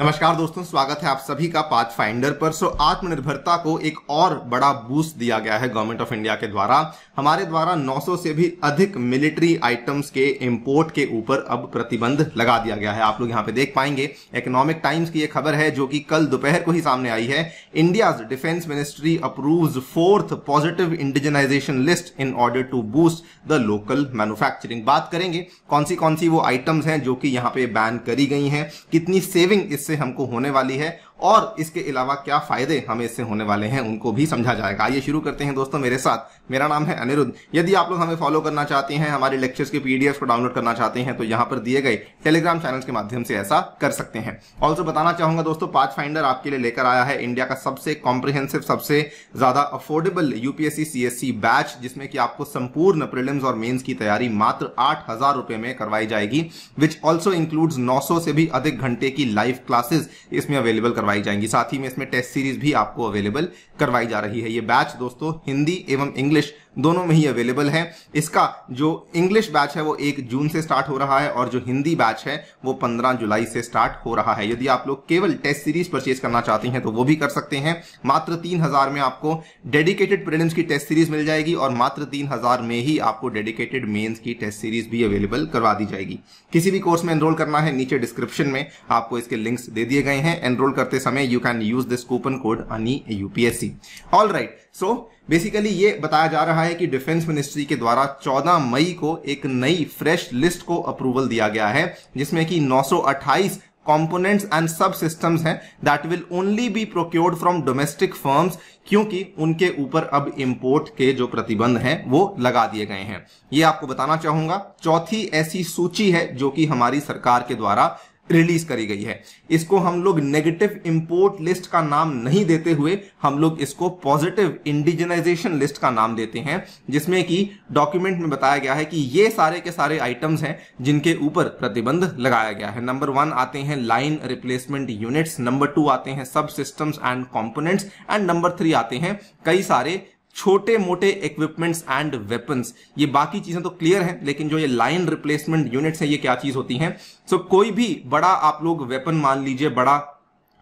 नमस्कार दोस्तों स्वागत है आप सभी का पाथ फाइंडर पर सो आत्मनिर्भरता को एक और बड़ा बूस्ट दिया गया है गवर्नमेंट ऑफ इंडिया के द्वारा हमारे द्वारा 900 से भी अधिक मिलिट्री आइटम्स के इंपोर्ट के ऊपर अब प्रतिबंध लगा दिया गया है आप लोग यहाँ पे देख पाएंगे इकोनॉमिक टाइम्स की यह खबर है जो कि कल दोपहर को ही सामने आई है India defence ministry approve fourth positive indigenisation list in order to boost the local manufacturing बात करेंगे कौन सी कौन सी वो आइटम्स हैं जो कि यहाँ पे बैन करी गई हैं कितनी सेविंग इस इससे हमको होने वाली है और इसके अलावा क्या फायदे हमें इससे होने वाले हैं उनको भी समझा जाएगा आइए शुरू करते हैं दोस्तों मेरे साथ मेरा नाम है अनिरुद्ध यदि आप लोग हमें फॉलो करना चाहते हैं हमारे लेक्चर्स के पीडीएफ को डाउनलोड करना चाहते हैं तो यहाँ पर दिए गए टेलीग्राम चैनल के माध्यम से ऐसा कर सकते हैं ऑल्सो बताना चाहूंगा दोस्तों पाच फाइंडर आपके लिए लेकर आया है इंडिया का सबसे कॉम्प्रिहेंसिव सबसे ज्यादा अफोर्डेबल यूपीएससी सीएससी बैच जिसमें कि आपको संपूर्ण प्रिलिम्स और मेन्स की तैयारी मात्र आठ हजार रुपए में करवाई जाएगी विच ऑल्सो इंक्लूड्स नौ से भी अधिक घंटे की लाइव क्लासेस इसमें अवेलेबल करवा करवाई जाएंगी साथ ही में इसमें टेस्ट सीरीज भी आपको अवेलेबल करवाई जा रही है ये बैच दोस्तों हिंदी एवं इंग्लिश दोनों में ही अवेलेबल है इसका जो इंग्लिश बैच है वो एक जून से स्टार्ट हो रहा है और जो हिंदी बैच है वो पंद्रह जुलाई से स्टार्ट हो रहा है यदि आप लोग केवल टेस्ट सीरीज परचेज करना चाहते हैं तो वो भी कर सकते हैं मात्र तीन हजार में आपको डेडिकेटेड प्रीलिम्स की टेस्ट सीरीज मिल जाएगी और मात्र तीन हजार में ही आपको डेडिकेटेड मेन्स की टेस्ट सीरीज भी अवेलेबल करवा दी जाएगी किसी भी कोर्स में एनरोल करना है नीचे डिस्क्रिप्शन में आपको इसके लिंक्स दे दिए गए हैं एनरोल करते समय you can use this coupon code any UPSC all right so basically ये बताया जा रहा है कि डिफेंस मिनिस्ट्री के द्वारा 14 मई को एक नई फ्रेश लिस्ट को अप्रूवल दिया गया है जिसमें कि 928 एंड सब सिस्टम्स हैं that will only be procured from domestic firms क्योंकि उनके ऊपर अब इंपोर्ट के जो प्रतिबंध हैं वो लगा दिए गए हैं ये आपको बताना चाहूंगा चौथी ऐसी सूची है जो कि हमारी सरकार के द्वारा रिलीज करी गई है इसको हम लोग नेगेटिव इंपोर्ट लिस्ट का नाम नहीं देते हुए हम लोग इसको पॉजिटिव इंडिजनाइजेशन लिस्ट का नाम देते हैं जिसमें कि डॉक्यूमेंट में बताया गया है कि ये सारे के सारे आइटम्स हैं जिनके ऊपर प्रतिबंध लगाया गया है नंबर वन आते हैं line replacement units number two आते हैं sub systems and components and number three आते हैं कई सारे छोटे मोटे इक्विपमेंट्स एंड वेपन्स ये बाकी चीजें तो क्लियर हैं लेकिन जो ये लाइन रिप्लेसमेंट यूनिट्स हैं ये क्या चीज होती हैं सो so, कोई भी बड़ा आप लोग वेपन मान लीजिए बड़ा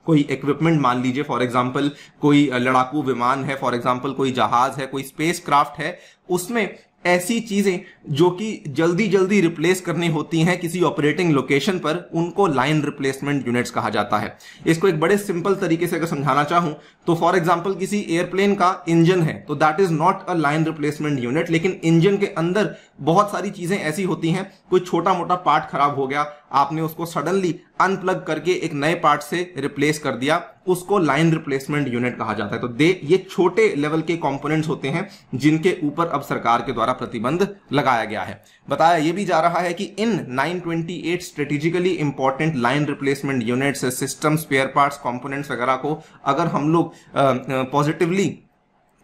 कोई इक्विपमेंट मान लीजिए फॉर एग्जाम्पल कोई लड़ाकू विमान है फॉर एग्जाम्पल कोई जहाज है कोई स्पेस क्राफ्ट है उसमें ऐसी चीज़ें जो कि जल्दी जल्दी रिप्लेस करनी होती हैं किसी ऑपरेटिंग लोकेशन पर उनको लाइन रिप्लेसमेंट यूनिट्स कहा जाता है इसको एक बड़े सिंपल तरीके से अगर समझाना चाहूं तो फॉर एग्जांपल किसी एयरप्लेन का इंजन है तो that is not a line replacement unit लेकिन इंजन के अंदर बहुत सारी चीज़ें ऐसी होती हैं कोई छोटा मोटा पार्ट खराब हो गया आपने उसको सडनली अनप्लग करके एक नए पार्ट से रिप्लेस कर दिया उसको लाइन रिप्लेसमेंट यूनिट कहा जाता है तो दे ये छोटे लेवल के कंपोनेंट्स होते हैं जिनके ऊपर अब सरकार के द्वारा प्रतिबंध लगाया गया है बताया ये भी जा रहा है कि इन 928 strategically important line replacement units system spare parts components वगैरह को अगर हम लोग पॉजिटिवली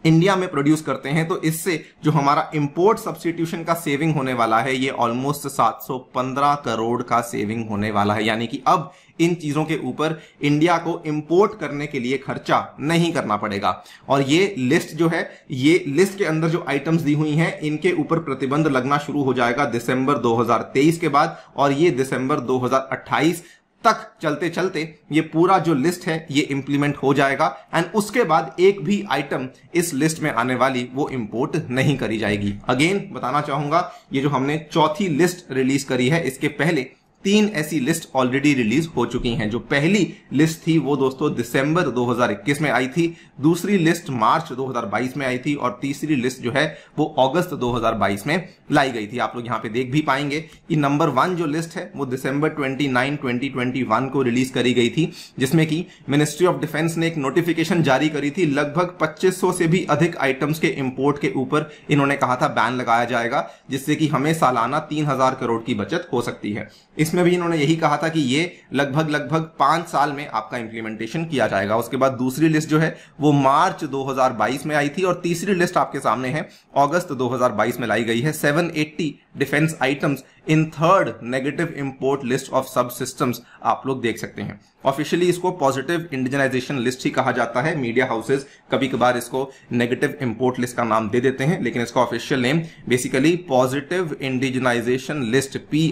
इंडिया में प्रोड्यूस करते हैं तो इससे जो हमारा इंपोर्ट सब्सटीट्यूशन का सेविंग होने वाला है ये ऑलमोस्ट 715 करोड़ का सेविंग होने वाला है यानी कि अब इन चीजों के ऊपर इंडिया को इंपोर्ट करने के लिए खर्चा नहीं करना पड़ेगा और ये लिस्ट जो है ये लिस्ट के अंदर जो आइटम्स दी हुई हैं इनके ऊपर प्रतिबंध लगना शुरू हो जाएगा दिसंबर 2023 के बाद और ये दिसंबर 2028 तक चलते चलते ये पूरा जो लिस्ट है ये इंप्लीमेंट हो जाएगा एंड उसके बाद एक भी आइटम इस लिस्ट में आने वाली वो इंपोर्ट नहीं करी जाएगी अगेन बताना चाहूंगा ये जो हमने चौथी लिस्ट रिलीज करी है इसके पहले तीन ऐसी लिस्ट ऑलरेडी रिलीज हो चुकी हैं जो पहली लिस्ट थी वो दोस्तों दिसंबर 2021 में आई थी दूसरी लिस्ट मार्च 2022 में आई थी और तीसरी लिस्ट जो है वो अगस्त 2022 में लाई गई थी आप लोग यहाँ पे देख भी पाएंगे कि नंबर वन जो लिस्ट है वो दिसंबर 29 2021 को रिलीज करी गई थी जिसमें कि मिनिस्ट्री ऑफ डिफेंस ने एक नोटिफिकेशन जारी करी थी लगभग पच्चीस से भी अधिक आइटम्स के इम्पोर्ट के ऊपर इन्होंने कहा था बैन लगाया जाएगा जिससे कि हमें सालाना तीन करोड़ की बचत हो सकती है इस इसमें भी इन्होंने यही कहा था कि ये लगभग लगभग पांच साल में आपका इंप्लीमेंटेशन किया जाएगा उसके बाद दूसरी लिस्ट जो है वो मार्च 2022 में आई थी और तीसरी लिस्ट आपके सामने है अगस्त 2022 में लाई गई है 780 defence items in third negative import list of sub systems आप लोग देख सकते हैं ऑफिशियली इसको पॉजिटिव इंडिजनाइजेशन लिस्ट ही कहा जाता है मीडिया हाउसेज कभी कभार इसको नेगेटिव इंपोर्ट लिस्ट का नाम दे देते हैं लेकिन इसका official name basically positive indigenisation list P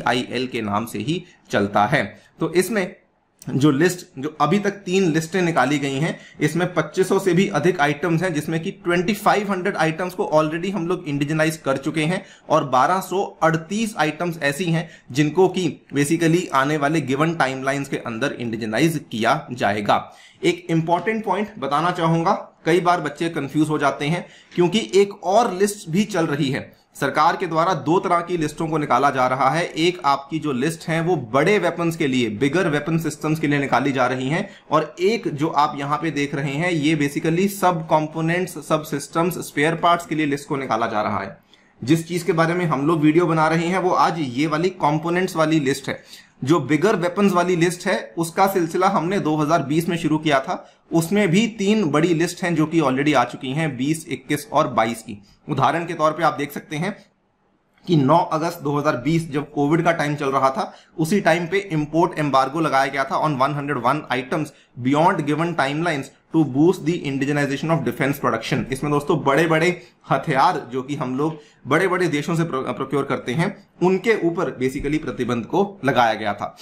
के नाम से ही चलता है तो इसमें जो लिस्ट जो अभी तक तीन लिस्टें निकाली गई हैं इसमें 2500 से भी अधिक आइटम्स हैं जिसमें कि 2500 आइटम्स को ऑलरेडी हम लोग इंडिजनाइज कर चुके हैं और 1238 आइटम्स ऐसी हैं जिनको कि बेसिकली आने वाले गिवन टाइमलाइंस के अंदर इंडिजनाइज किया जाएगा एक इंपॉर्टेंट पॉइंट बताना चाहूंगा कई बार बच्चे कंफ्यूज हो जाते हैं क्योंकि एक और लिस्ट भी चल रही है सरकार के द्वारा दो तरह की लिस्टों को निकाला जा रहा है एक आपकी जो लिस्ट है वो बड़े वेपन्स के लिए बिगर वेपन सिस्टम्स के लिए निकाली जा रही हैं और एक जो आप यहां पे देख रहे हैं ये बेसिकली सब कंपोनेंट्स सब सिस्टम्स स्पेयर पार्ट्स के लिए लिस्ट को निकाला जा रहा है जिस चीज के बारे में हम लोग वीडियो बना रहे हैं वो आज ये वाली कॉम्पोनेंट्स वाली लिस्ट है जो बिगर वेपन्स वाली लिस्ट है उसका सिलसिला हमने 2020 में शुरू किया था उसमें भी तीन बड़ी लिस्ट हैं जो कि ऑलरेडी आ चुकी हैं 20, 21 और 22 की उदाहरण के तौर पे आप देख सकते हैं कि 9 अगस्त 2020 जब कोविड का टाइम चल रहा था उसी टाइम पे इंपोर्ट एम्बार्गो लगाया गया था on 101 items beyond given timelines to boost the indigenisation of defence production इसमें दोस्तों बड़े बड़े हथियार जो कि हम लोग बड़े बड़े देशों से प्रोक्योर करते हैं उनके ऊपर बेसिकली प्रतिबंध को लगाया गया था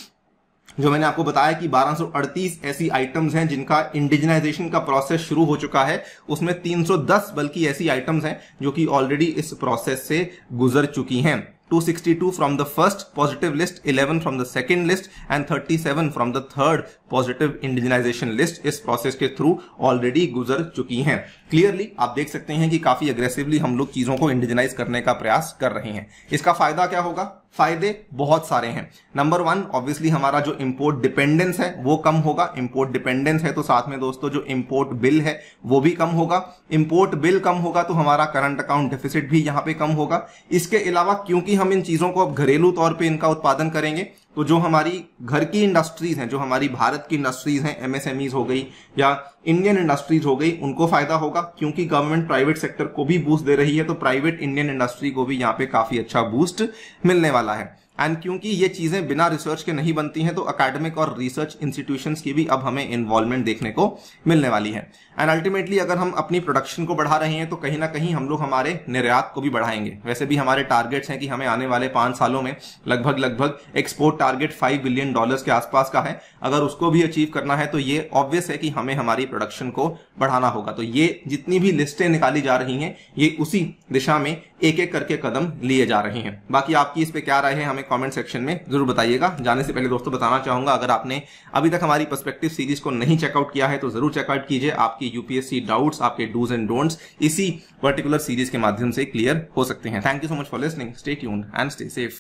जो मैंने आपको बताया कि 1238 ऐसी आइटम्स हैं जिनका इंडिजनाइजेशन का प्रोसेस शुरू हो चुका है उसमें 310 बल्कि ऐसी आइटम्स हैं जो कि ऑलरेडी इस प्रोसेस से गुजर चुकी हैं 262 from the first positive list, 11 from the second list and 37 from the third positive indigenisation list इस प्रोसेस के थ्रू ऑलरेडी गुजर चुकी हैं क्लियरली आप देख सकते हैं कि काफी अग्रेसिवली हम लोग चीजों को इंडिजनाइज करने का प्रयास कर रहे हैं इसका फायदा क्या होगा फायदे बहुत सारे हैं नंबर वन ऑब्वियसली हमारा जो इम्पोर्ट डिपेंडेंस है वो कम होगा इम्पोर्ट डिपेंडेंस है तो साथ में दोस्तों जो इम्पोर्ट बिल है वो भी कम होगा इंपोर्ट बिल कम होगा तो हमारा करंट अकाउंट डेफिसिट भी यहां पे कम होगा इसके अलावा क्योंकि हम इन चीज़ों को अब घरेलू तौर पे इनका उत्पादन करेंगे तो जो हमारी घर की इंडस्ट्रीज हैं जो हमारी भारत की इंडस्ट्रीज हैं एमएसएमईज हो गई या इंडियन इंडस्ट्रीज हो गई उनको फायदा होगा क्योंकि गवर्नमेंट प्राइवेट सेक्टर को भी बूस्ट दे रही है तो प्राइवेट इंडियन इंडस्ट्री को भी यहाँ पे काफी अच्छा बूस्ट मिलने वाला है एंड क्योंकि ये चीज़ें बिना रिसर्च के नहीं बनती हैं तो अकेडमिक और रिसर्च इंस्टीट्यूशन की भी अब हमें इन्वॉल्वमेंट देखने को मिलने वाली है एंड अल्टीमेटली अगर हम अपनी प्रोडक्शन को बढ़ा रहे हैं तो कहीं ना कहीं हम लोग हमारे निर्यात को भी बढ़ाएंगे वैसे भी हमारे टारगेट्स हैं कि हमें आने वाले पांच सालों में लगभग लगभग export target five billion dollar के आसपास का है अगर उसको भी अचीव करना है तो ये ऑब्वियस है कि हमें हमारी प्रोडक्शन को बढ़ाना होगा तो ये जितनी भी लिस्टें निकाली जा रही हैं ये उसी दिशा में एक एक करके कदम लिए जा रहे हैं बाकी आपकी इस पे क्या राय है हमें कमेंट सेक्शन में जरूर बताइएगा जाने से पहले दोस्तों बताना चाहूंगा अगर आपने अभी तक हमारी पर्सपेक्टिव सीरीज को नहीं चेकआउट किया है तो जरूर चेकआउट कीजिए आपकी यूपीएससी डाउट्स आपके डूज एंड डोंट्स इसी पर्टिकुलर सीरीज के माध्यम से क्लियर हो सकते हैं thank you so much for listening stay tune and stay safe